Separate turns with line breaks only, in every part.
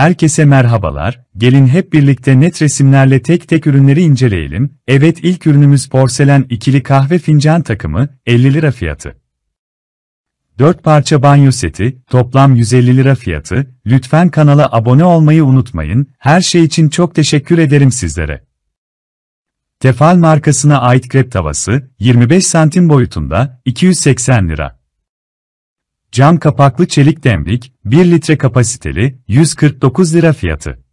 Herkese merhabalar, gelin hep birlikte net resimlerle tek tek ürünleri inceleyelim. Evet ilk ürünümüz porselen ikili kahve fincan takımı, 50 lira fiyatı. 4 parça banyo seti, toplam 150 lira fiyatı, lütfen kanala abone olmayı unutmayın, her şey için çok teşekkür ederim sizlere. Tefal markasına ait krep tavası, 25 santim boyutunda, 280 lira. Cam kapaklı çelik demlik, 1 litre kapasiteli, 149 lira fiyatı.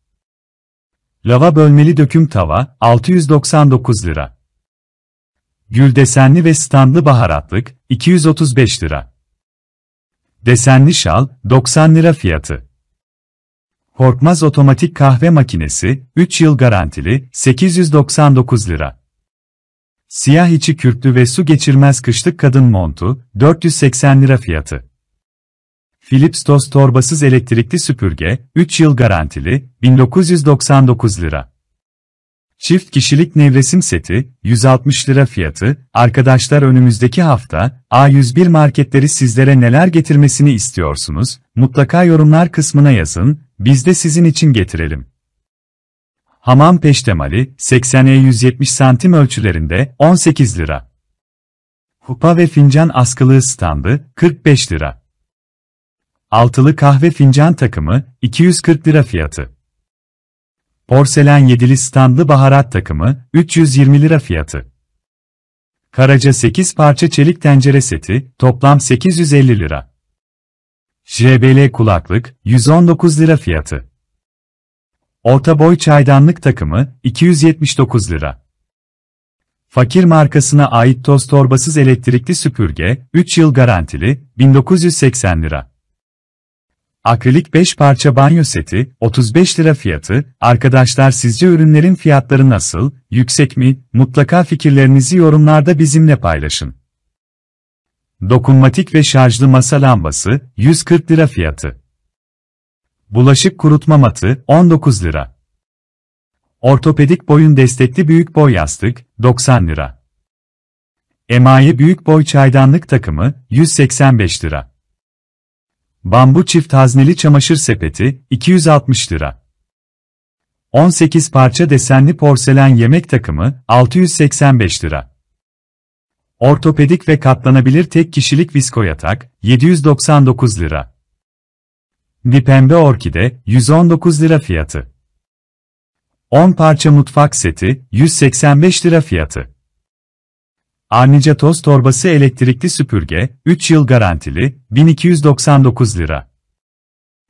Lava bölmeli döküm tava, 699 lira. Gül desenli ve standlı baharatlık, 235 lira. Desenli şal, 90 lira fiyatı. Korkmaz otomatik kahve makinesi, 3 yıl garantili, 899 lira. Siyah içi kürklü ve su geçirmez kışlık kadın montu, 480 lira fiyatı. Philips toz torbasız elektrikli süpürge, 3 yıl garantili, 1999 lira. Çift kişilik nevresim seti, 160 lira fiyatı, arkadaşlar önümüzdeki hafta, A101 marketleri sizlere neler getirmesini istiyorsunuz, mutlaka yorumlar kısmına yazın, biz de sizin için getirelim. Hamam peştemali, 80'e 170 santim ölçülerinde, 18 lira. Hupa ve fincan askılığı standı, 45 lira. Altılı kahve fincan takımı, 240 lira fiyatı. Porselen yedili standlı baharat takımı, 320 lira fiyatı. Karaca 8 parça çelik tencere seti, toplam 850 lira. JBL kulaklık, 119 lira fiyatı. Orta boy çaydanlık takımı, 279 lira. Fakir markasına ait toz torbasız elektrikli süpürge, 3 yıl garantili, 1980 lira. Akrilik 5 parça banyo seti, 35 lira fiyatı. Arkadaşlar sizce ürünlerin fiyatları nasıl, yüksek mi? Mutlaka fikirlerinizi yorumlarda bizimle paylaşın. Dokunmatik ve şarjlı masa lambası, 140 lira fiyatı. Bulaşık kurutma matı, 19 lira. Ortopedik boyun destekli büyük boy yastık, 90 lira. Emaye büyük boy çaydanlık takımı, 185 lira. Bambu çift hazneli çamaşır sepeti, 260 lira. 18 parça desenli porselen yemek takımı, 685 lira. Ortopedik ve katlanabilir tek kişilik visko yatak, 799 lira. Bir pembe orkide, 119 lira fiyatı. 10 parça mutfak seti, 185 lira fiyatı. Arnica toz torbası elektrikli süpürge, 3 yıl garantili, 1299 lira.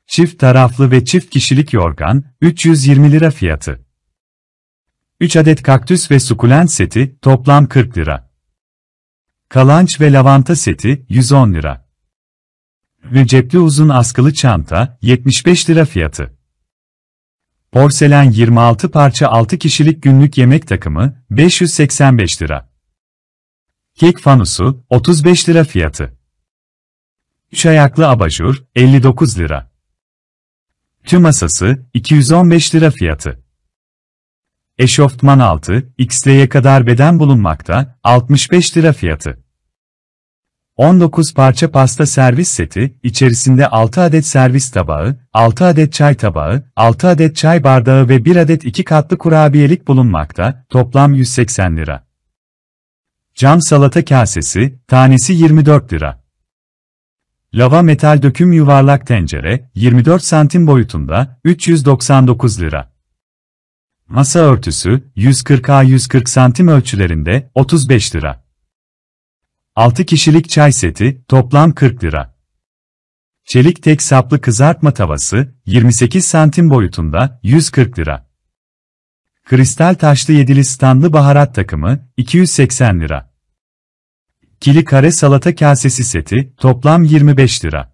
Çift taraflı ve çift kişilik yorgan, 320 lira fiyatı. 3 adet kaktüs ve sukulent seti, toplam 40 lira. Kalanç ve lavanta seti, 110 lira. Ve cepli uzun askılı çanta, 75 lira fiyatı. Porselen 26 parça 6 kişilik günlük yemek takımı, 585 lira. Kek fanusu, 35 lira fiyatı. 3 ayaklı abajur, 59 lira. Tüm masası, 215 lira fiyatı. Eşoftman 6, XL'ye kadar beden bulunmakta, 65 lira fiyatı. 19 parça pasta servis seti, içerisinde 6 adet servis tabağı, 6 adet çay tabağı, 6 adet çay bardağı ve 1 adet 2 katlı kurabiyelik bulunmakta, toplam 180 lira. Cam salata kasesi, tanesi 24 lira. Lava metal döküm yuvarlak tencere, 24 santim boyutunda, 399 lira. Masa örtüsü, 140'a 140 santim ölçülerinde, 35 lira. 6 kişilik çay seti, toplam 40 lira. Çelik tek saplı kızartma tavası, 28 santim boyutunda, 140 lira. Kristal taşlı yedili standlı baharat takımı, 280 lira kili kare salata kasesi seti, toplam 25 lira.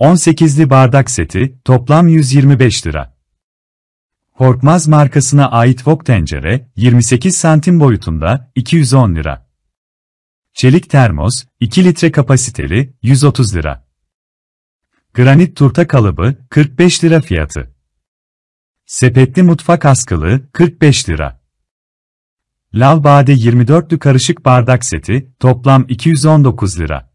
18'li bardak seti, toplam 125 lira. Korkmaz markasına ait wok tencere, 28 santim boyutunda, 210 lira. Çelik termos, 2 litre kapasiteli, 130 lira. Granit turta kalıbı, 45 lira fiyatı. Sepetli mutfak Askılı, 45 lira. Lalbade 24'lü karışık bardak seti, toplam 219 lira.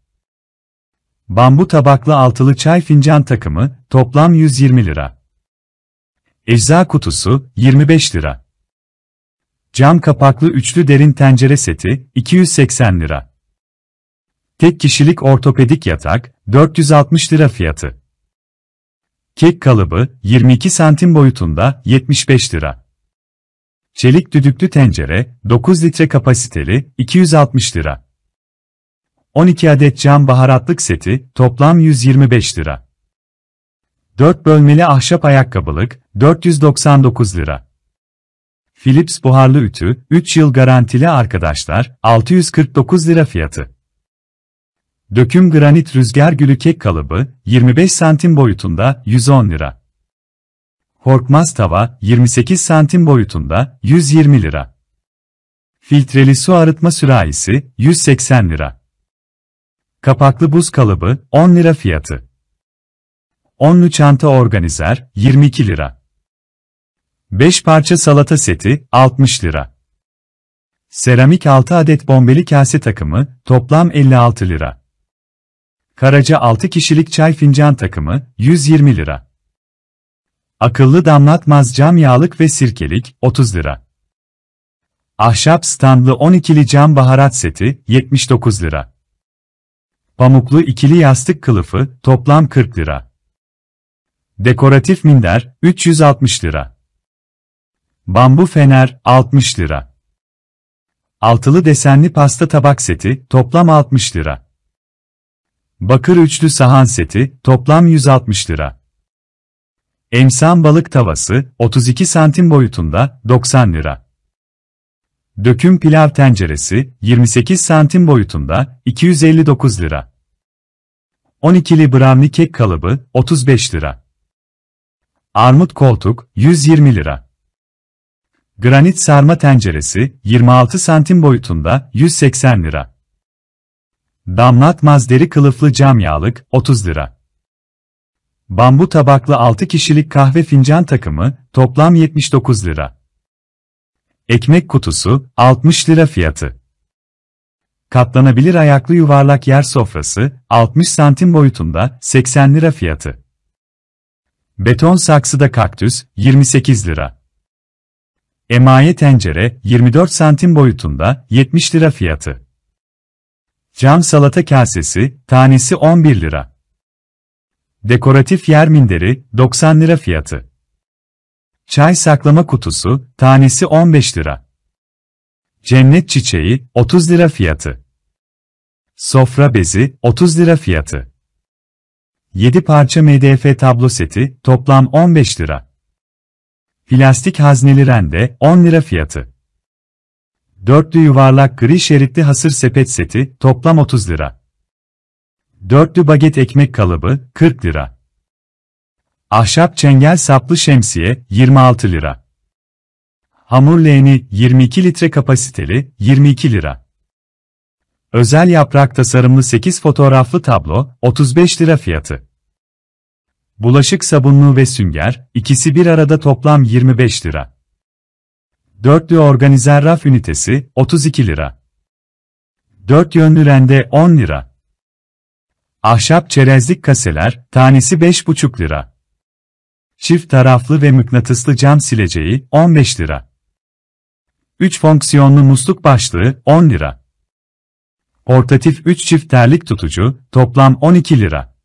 Bambu tabaklı altılı çay fincan takımı, toplam 120 lira. Ecza kutusu, 25 lira. Cam kapaklı üçlü derin tencere seti, 280 lira. Tek kişilik ortopedik yatak, 460 lira fiyatı. Kek kalıbı, 22 santim boyutunda, 75 lira. Çelik düdüklü tencere, 9 litre kapasiteli, 260 lira. 12 adet cam baharatlık seti, toplam 125 lira. 4 bölmeli ahşap ayakkabılık, 499 lira. Philips buharlı ütü, 3 yıl garantili arkadaşlar, 649 lira fiyatı. Döküm granit rüzgar gülü kek kalıbı, 25 santim boyutunda, 110 lira. Horkmaz tava 28 santim boyutunda 120 lira. Filtreli su arıtma sürahisi 180 lira. Kapaklı buz kalıbı 10 lira fiyatı. Onlu çanta organizer 22 lira. 5 parça salata seti 60 lira. Seramik 6 adet bombeli kase takımı toplam 56 lira. Karaca 6 kişilik çay fincan takımı 120 lira. Akıllı damlatmaz cam yağlık ve sirkelik 30 lira. Ahşap standlı 12'li cam baharat seti 79 lira. Pamuklu ikili yastık kılıfı toplam 40 lira. Dekoratif minder 360 lira. Bambu fener 60 lira. Altılı desenli pasta tabak seti toplam 60 lira. Bakır üçlü sahan seti toplam 160 lira. Emsan balık tavası 32 santim boyutunda 90 lira. Döküm pilav tenceresi 28 santim boyutunda 259 lira. 12'li brownie kek kalıbı 35 lira. Armut koltuk 120 lira. Granit sarma tenceresi 26 santim boyutunda 180 lira. Damlatmaz deri kılıflı cam yağlık 30 lira. Bambu tabaklı 6 kişilik kahve fincan takımı, toplam 79 lira. Ekmek kutusu, 60 lira fiyatı. Katlanabilir ayaklı yuvarlak yer sofrası, 60 santim boyutunda, 80 lira fiyatı. Beton saksıda kaktüs, 28 lira. Emaye tencere, 24 santim boyutunda, 70 lira fiyatı. Cam salata kasesi, tanesi 11 lira. Dekoratif yer minderi, 90 lira fiyatı. Çay saklama kutusu, tanesi 15 lira. Cennet çiçeği, 30 lira fiyatı. Sofra bezi, 30 lira fiyatı. 7 parça MDF tablo seti, toplam 15 lira. Plastik hazneli rende, 10 lira fiyatı. Dörtlü yuvarlak gri şeritli hasır sepet seti, toplam 30 lira. Dörtlü baget ekmek kalıbı 40 lira. Ahşap çengel saplı şemsiye 26 lira. Hamur leğeni 22 litre kapasiteli 22 lira. Özel yaprak tasarımlı 8 fotoğraflı tablo 35 lira fiyatı. Bulaşık sabunlu ve sünger ikisi bir arada toplam 25 lira. Dörtlü organizer raf ünitesi 32 lira. Dört yönlü rende 10 lira. Ahşap çerezlik kaseler, tanesi 5,5 lira. Çift taraflı ve mıknatıslı cam sileceği, 15 lira. 3 fonksiyonlu musluk başlığı, 10 lira. Portatif 3 çift terlik tutucu, toplam 12 lira.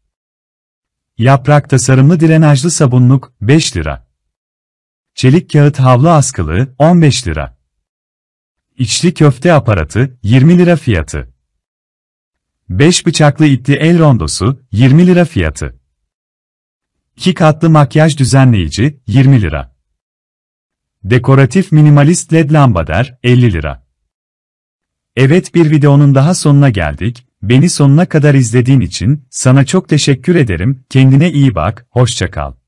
Yaprak tasarımlı drenajlı sabunluk, 5 lira. Çelik kağıt havlu askılı, 15 lira. İçli köfte aparatı, 20 lira fiyatı. 5 bıçaklı itli el rondosu, 20 lira fiyatı. 2 katlı makyaj düzenleyici, 20 lira. Dekoratif minimalist led lambader, 50 lira. Evet bir videonun daha sonuna geldik, beni sonuna kadar izlediğin için, sana çok teşekkür ederim, kendine iyi bak, hoşça kal.